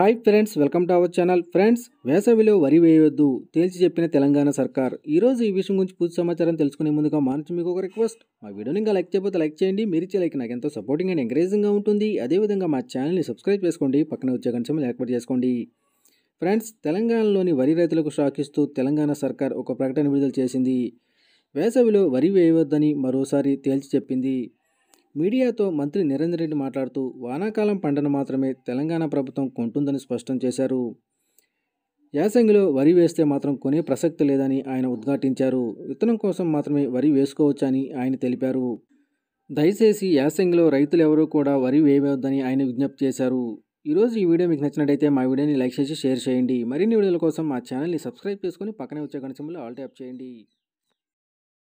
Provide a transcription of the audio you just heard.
hi friends welcome to our channel friends వేసవిలో వరి వేయొద్దు తేల్చి చెప్పిన తెలంగాణ సర్కార్ ఈరోజు ఈ విషయం గురించి పూర్తి సమాచారం తెలుసుకునే ముందుగా మానసి మీకు ఒక రిక్వెస్ట్ మా వీడియోని ఇంకా లైక్ చేయబోతే లైక్ చేయండి మీరు ఇచ్చే లైక్ నాకు ఎంతో సపోర్టింగ్ అండ్ ఎంకరేజింగ్గా ఉంటుంది అదేవిధంగా మా ఛానల్ని సబ్స్క్రైబ్ చేసుకోండి పక్కన వచ్చే గంటలు ఏర్పాటు చేసుకోండి ఫ్రెండ్స్ తెలంగాణలోని వరి రైతులకు షాక్ ఇస్తూ తెలంగాణ సర్కార్ ఒక ప్రకటన విడుదల చేసింది వేసవిలో వరి వేయవద్దని మరోసారి తేల్చి చెప్పింది మీడియాతో మంత్రి నిరంజన్ రెడ్డి మాట్లాడుతూ వానాకాలం పంటను మాత్రమే తెలంగాణ ప్రభుత్వం కొంటుందని స్పష్టం చేశారు యాసంగిలో వరి వేస్తే మాత్రం కొనే ప్రసక్తి లేదని ఆయన ఉద్ఘాటించారు విత్తనం కోసం మాత్రమే వరి వేసుకోవచ్చని ఆయన తెలిపారు దయచేసి యాసంగిలో రైతులు ఎవరూ కూడా వరి వేయవద్దని ఆయన విజ్ఞప్తి చేశారు ఈరోజు ఈ వీడియో మీకు నచ్చినట్టయితే మా వీడియోని లైక్ చేసి షేర్ చేయండి మరిన్ని వీడియోల కోసం మా ఛానల్ని సబ్స్క్రైబ్ చేసుకుని పక్కనే వచ్చే గణచంలో ఆల్ ట్యాప్ చేయండి